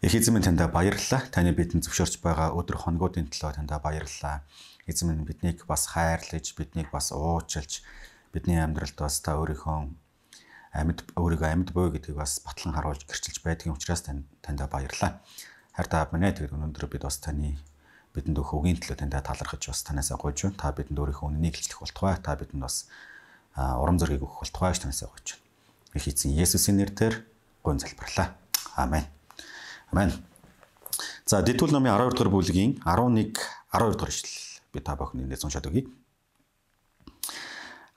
Их эзэн минь таньда баярлалаа. Таны бидэнд зөвшөөрч байгаа өдөр хоногуудын төлөө таньда баярлалаа. Эзэн минь биднийг бас хайрлаж, биднийг бас уучлж, бидний амьдралд бас та өөрийнхөө амьд өөрийгөө амьд буй гэдгийг бас батлан харуулж гэрчилж байдгийн учраас таньда баярлалаа. Харин та минь тэгээд өнөөдөр бид бас таны бидэнд өгөх үгийн төлөө таньда талархаж бас танаас гойж байна. Та бидэнд өөрийнхөө үннийг илчлэх болтугай. Та бидэнд бас урам зориг өгөх болтугай гэж танаас гойж байна. Их эзэн Есүсийн нэрээр гон залбирлаа. Амен. Амен. За Дэдүүл номын 12 дугаар бүлгийн 11 12 дугаар ишлэл би та бүхний нээс уншаад өгье.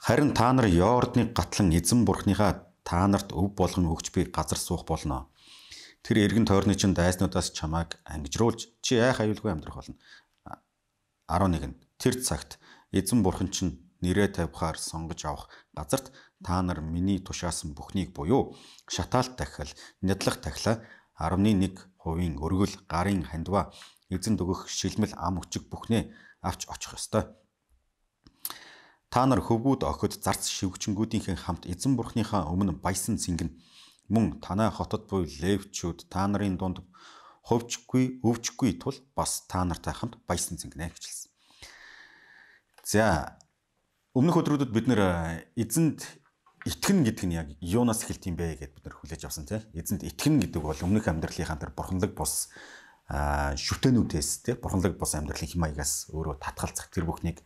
Харин та нар Йордны гатлан эзэн бурхныхаа та нарт өв болгон өгч би газар суух болно. Тэр эргэн тойрны чинь дайснуудаас чамайг ангижруулж чи айх аюулгүй амьдрах болно. 11 нь тэр цагт эзэн бурхан чинь нэрээ тавьхаар сонгож авах газарт та нар миний тушаасан бүхнийг буюу шатаалт тахил, нядлах тахилаа 11%-ийн өргөл гарын хандва эзэн дөгөх шилмэл ам өчг бүхнээ авч очих ёстой. Та нар хөвгүүд охид зарц шивгчэнгүүдийнхэн хамт эзэн бурхныхаа өмнө баясан зингэн мөн танай хотод буй левчүүд та нарын дунд хувьчгүй өвчгүй тул бас та нартай хамт баясан зингэнэ гэжэлсэн. За өмнөх өдрүүдэд бид нэр э, эзэнд итгэн гэдэг нь яг юунаас эхэлт юм бэ гэдээ бид нар хүлээж авсан тийм. Эзэнд итгэн гэдэг бол өмнөх амьдралынхаа тэр бурханлаг бус шүтэнүүдээс тийм бурханлаг бус амьдралын хэм маягаас өөрөө татгалзах тэр бүхнийг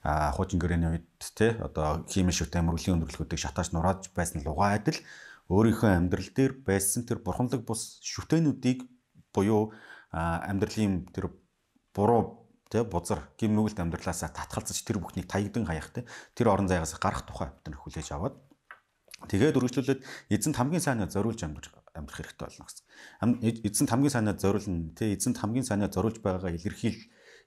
хуучин гэрээний үед тийм одоо хиймэл шүтэн мөрөлийн өндөрлгүүдийг шатааж нурааж байсан лугаа адил өөрийнхөө амьдрал дээр байсан тэр бурханлаг бус шүтэнүүдийг буюу амьдралын тэр буруу тэ бузар гим нүгэлт амьдралаасаа татгалзаж тэр бүхнийг таягдan хаях тэ тэр орон зайгаас гарах тухай бид нар хүлээж аваад Тэгээд үргэлжлүүлээд эзэнт хамгийн сайнаа зориулж амжих амжих хэрэгтэй болно гэсэн. Эзэнт хамгийн сайнаа зориулна тий эзэнт хамгийн сайнаа зориулж байгаагаа илэрхийл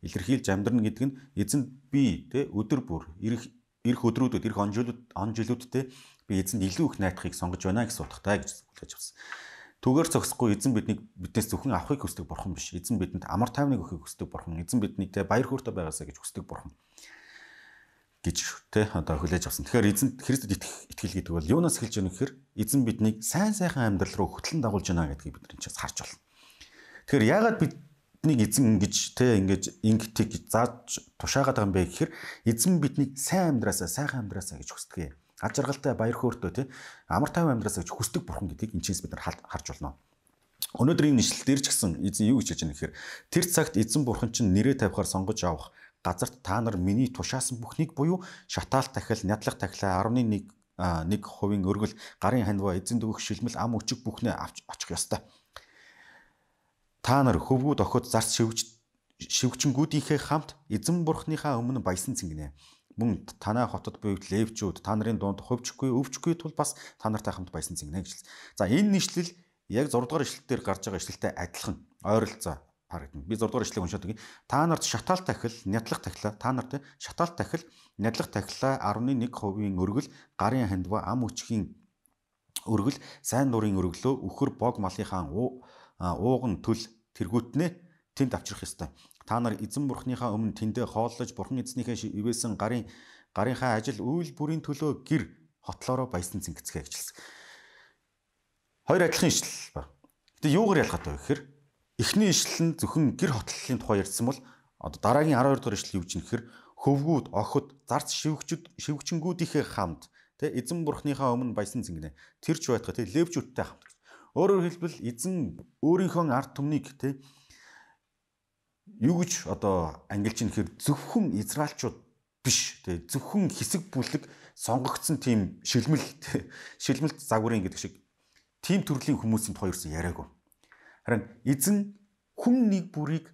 илэрхийлж амьдрна гэдэг нь эзэнт би тий өдөр бүр ирэх ирэх өдрүүдэд ирэх он жилүүд он жилүүд тий би эзэнд илүү их найдахыг сонгож байна гэсэн утгатай гэж хэлж авсан. Түгээр зогсохгүй эзэн бидний биднээс зөвхөн авахыг хүсдэг бурхан биш. Эзэн бидэнд амар тайвныг өгөхыг хүсдэг бурхан. Эзэн бидний тэ баяр хөөртэй байгаасаа гэж хүсдэг бурхан гэж те одоо хүлээж авсан. Тэгэхээр эзэн Христэд итгэх итгэл гэдэг бол юунаас эхэлж байна гэхээр эзэн биднийг сайн сайхан амьдрал руу хөтлөн дагуулж байна гэдгийг бид энэчээс харж байна. Тэгэхээр яагаад биднийг эзэн ингэж те ингэж ингэтиг зааж тушаагаад байгаа юм бэ гэхээр эзэн биднийг сайн амьдраасаа сайхан амьдраасаа гэж хүсдэг. Ад жаргалтай баяр хөөртэй те амар тайван амьдраасаа гэж хүсдэг бурхан гэдгийг энэчээс бид нар харж байна. Өнөөдрийн нэшлэл дээр ч гэсэн эзэн юу гэж хэлж байгаа юм гэхээр тэр цагт эзэн бурхан чинь нэрээ тавихаар сонгож авах газарт та нар миний тушаасан бүхнийг буюу шатаал тахил, нядлах тахилаа 11 1 хувийн өргөл, гарын ханива, эзэн дөвөх шилмэл, ам өчг бүхнээ авч очих ёстой. Та нар хөвгүү доход зарц шивгч шивгчэнгүүдийнхээ хамт эзэн бурхныхаа өмнө баясан цэнгэнэ. Мөн танай хотод буй левчүүд та нарын дунд хувьчгүй, өвчгүй тул бас та нартай хамт баясан цэнгэнэ гэж хэлсэн. За энэ нийслэл яг 6 дугаар ишлэл дээр гарч байгаа ишлэлтэй адилхан ойролцоо харагдана. Би 6 дугаар ишлэгийг уншаад байгаа. Та нарт шатаал тахил, нядлах тахилаа, та нарт шатаал тахил, нядлах тахилаа 11%-ийн өргөл, гарын хандва, ам үчгийн өргөл, сайн нуурын өргөлөө, өхөр бог малынхаа ууган төл тэргүүтнээ тэнд авчрах ёстой. Та нар эзэн бурхныхаа өмнө тэндээ хооллож, бурхан эзнийхээ ивээсэн гарын гарынхаа ажил үйл бүрийн төлөө гэр хотлороо баясан зингэцгээ ажилласан. Хоёр адилхан ишлэл ба. Гэтэ юугаар ялгаатай вэ гэхээр Эхний ишлэл нь зөвхөн гэр хотлолын тухай ярьсан бол одоо дараагийн 12 дугаар ишлэл юу гэж нэхэр хөвгүүд, охид, зарц шивгчүүд, шивгчэнгүүдийнхээ хамт тэ эзэн бурхныхаа өмнө баясан зингэнэ. Тэр ч байтга тэ левчүүдтэй хамт. Өөрөөр хэлбэл эзэн өөрийнхөө ард түмнийг тэ юу гэж одоо англич нь хэр зөвхөн израилчууд биш тэ зөвхөн хэсэг бүлэг сонгогдсон тийм шилмэл шилмэлт загварын гэдэг шиг тийм төрлийн хүмүүсийн тухай юусэн яриаг. Харин эзэн хүн нэг бүрийг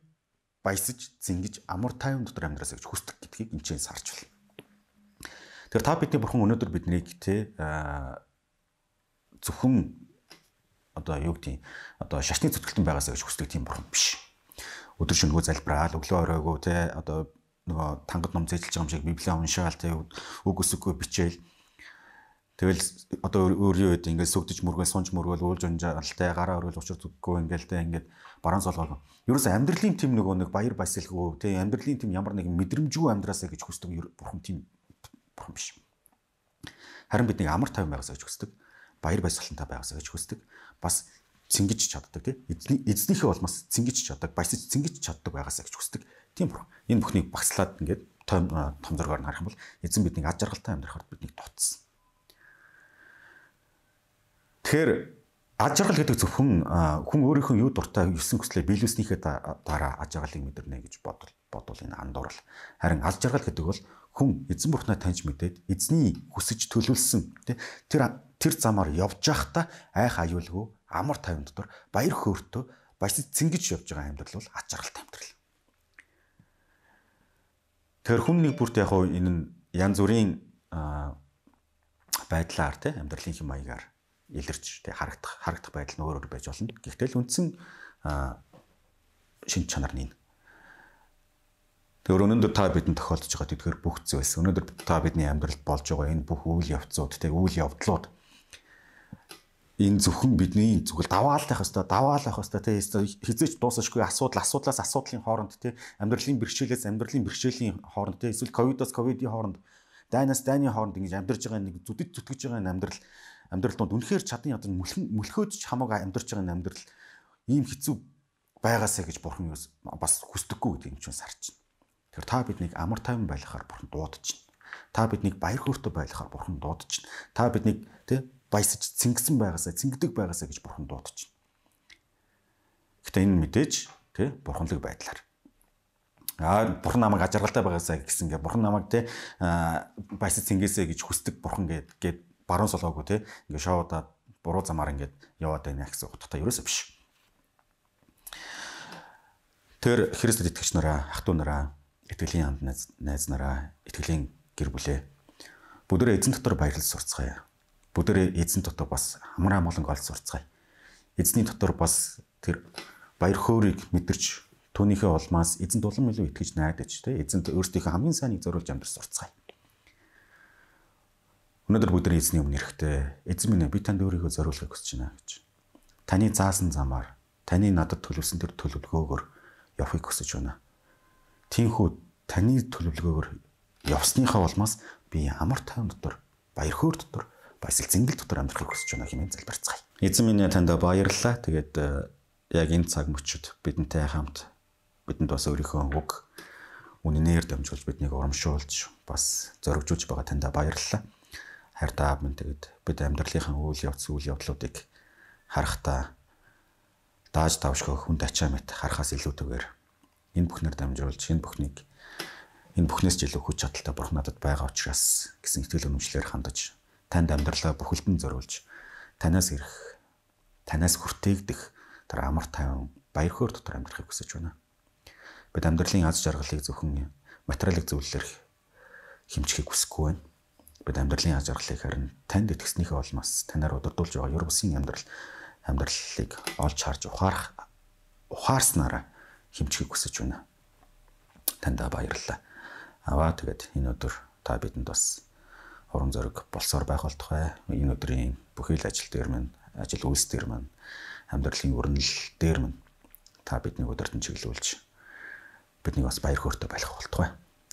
баясаж, зингэж, амар тайван дотор амьдраасаа гэж хүсдэг гэдгийг энд чинь сарч байна. Тэгэхээр та бидний бурхан өнөөдөр биднийг те зөвхөн одоо юу гэдэг одоо шашны зүтгэлтэн байгаасаа гэж хүсдэг тийм бурхан биш. Өдөр шөнөгөө залбираал, өглөө оройгоо те одоо нөгөө тангад ном зээжилж байгаа юм шиг библийн уншаал те үг өсөгөө бичээл Тэгэл одоо өөр юу гэдэг ингээд сүгдэж мөргөл сунж мөргөл уулж унжаалтай гараа өрөөл учир зүггүй ингээдтэй ингээд бараан солгоо. Ерөөс амьдралын тэм нөгөө нэг баяр басэлгүй тий амьдралын тэм ямар нэгэн мэдрэмжгүй амьдраасаа гэж хүсдэг бурхан тэм бурхан биш. Харин бидний амар тайван байгаасаа гэж хүсдэг. Баяр баясгалантай байгаасаа гэж хүсдэг. Бас цэнгэж чаддаг тий эзнийхээ улмаас цэнгэж чаддаг баясж цэнгэж чаддаг байгаасаа гэж хүсдэг. Тийм бурхан. Энэ бүхнийг багслаад ингээд том том зөргөөр харах юм бол эзэн бидний аж аргалтай амьдрахад биднийг тооцсон Тэгэхээр аж аргал гэдэг зөвхөн хүн өөрийнхөө юу дуртай юусэн хүслээ биелүүлснийхээ дараа аж аргалыг мэдэрнэ гэж бодвол бодвол энэ андуурал. Харин аж аргал гэдэг бол хүн эзэн бурхнаа таньж мэдээд эзний хүсэж төлөвлөсөн тэр тэр замаар явж байхдаа айх аюулгүй амар тайван дотор баяр хөөртөө бас цэнгэж явж байгаа амьдрал бол ач аргалтай амьдрал. Тэр хүн нэг бүрт яг энэ янз бүрийн байдлаар тий амьдралын хэм маягаар илэрч тий харагдах харагдах байдал нь өөр өөр байж болно. Гэхдээ л үндсэн шинж чанар нь энэ. Тэгвэл өнөөдөр та бидэнд тохиолдож байгаа тэдгээр бүх зүйлс өнөөдөр та бидний амьдралд болж байгаа энэ бүх үйл явцуд тий үйл явдлууд энэ зөвхөн бидний зүгэл даваалт байх хэвээр даваалт байх хэвээр тий хизээч дуусахгүй асуудал асуудлаас асуудлын хооронд тий амьдралын бэрхшээлээс амьдралын бэрхшээлийн хооронд тий эсвэл ковидоос ковидын хооронд дайнаас дайны хооронд ингэж амьдарч байгаа нэг зүдэд зүтгэж байгаа энэ амьдрал амьдрал донд үнэхээр чадан ядан мөлхөөд ч хамаагүй амьдрч байгаа энэ амьдрал ийм хэцүү байгаасаа гэж бурхан юу бас хүсдэггүй гэдэг юм ч бас харчихна. Тэгэхээр та биднийг амар тайван байлгахаар бурхан дуудчихна. Та биднийг баяр хөөртэй байлгахаар бурхан дуудчихна. Та биднийг тий баясаж цэнгсэн байгаасаа цэнгдэг байгаасаа гэж бурхан дуудчихна. Гэтэ энэ мэдээж тий бурханлаг байдлаар Аа бурхан намайг ажаргалтай байгаасаа гэсэн гэ бурхан намайг те баясаж цэнгээсэ гэж хүсдэг бурхан гэд гэд баруун солоогүй те ингээ шоудаад буруу замаар ингээд яваад байна гэсэн утгатай ерөөсөө биш. Тэр Христэд итгэгч нараа, ах トゥ нараа, итгэлийн хамт найз нараа, итгэлийн гэр бүлээ бүгдээрээ эзэн дотор баярлж сурцгаая. Бүгдээрээ эзэн дотор бас хамраа молонг олж сурцгаая. Эзний дотор бас тэр баяр хөөргийг мэдэрч түүнийхээ улмаас эзэн тулам илүү итгэж найдаж, тэ эзэнт өөртөөхөө хамгийн сайныг зориулж амьдарч сурцгаая. Өнөөдөр бүдэрийн эзний өмнө эрэхтэй эзэн минь би танд өөрийгөө зориулахыг хүсэж байна гэж. Таны заасан замаар, таны надад төлөвлөсөн тэр төлөвлөгөөгөр явахыг хүсэж байна. Тинхүү таны төлөвлөгөөгөр явсныхаа улмаас би амар тайван дотор, баяр хөөр дотор, бас л зэнгэл дотор амьдрахыг хүсэж байна хэмээн залбирцгаая. Эзэн минь танд баярлалаа. Тэгээд э, яг энэ цаг мөчид бидэнтэй хамт бидэнд бас өөрийнхөө үг үнэнээр дамжуулж биднийг урамшуулж бас зоригжуулж байгаа танд баярлалаа хайртай аав минь тэгээд бид амьдралынхаа үйл явц үйл явдлуудыг харахтаа дааж давшгүй хүнд ачаа мэт харахаас илүүтэйгээр энэ бүхнэр дамжруулж энэ бүхнийг энэ бүхнээс ч илүү хүч чадалтай бурхан надад байгаа учраас гэсэн итгэл үнэмшлээр хандаж танд амьдралаа бүхэлдэн зориулж танаас ирэх танаас хүртээгдэх тэр амар тайван баяр хөөр дотор амьдрахыг хүсэж байна. Бид амьдралын аз жаргалыг зөвхөн материалын зөвлөлөөр хэмжихийг хүсэхгүй байна бид амьдралын аз жаргалыг харин танд итгэснийхээ улмаас танаар удирдуулж байгаа ер бусын амьдрал амьдралыг олж харж ухаарах ухаарснараа хэмжихийг хүсэж байна. Тандаа баярлалаа. Аваа тэгээд энэ өдөр та бидэнд бас уран зориг болсоор байх болтугай. Энэ өдрийн бүхэл ажил дээр минь, ажил үйлс дээр минь, амьдралын өрнөл дээр минь та биднийг өдөртөн чиглүүлж биднийг бас баяр хөөртэй байлгах болтугай.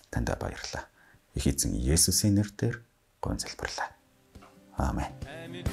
Тандаа баярлалаа. Их эзэн Есүсийн нэрээр гон залбирлаа. Аамен. Амин.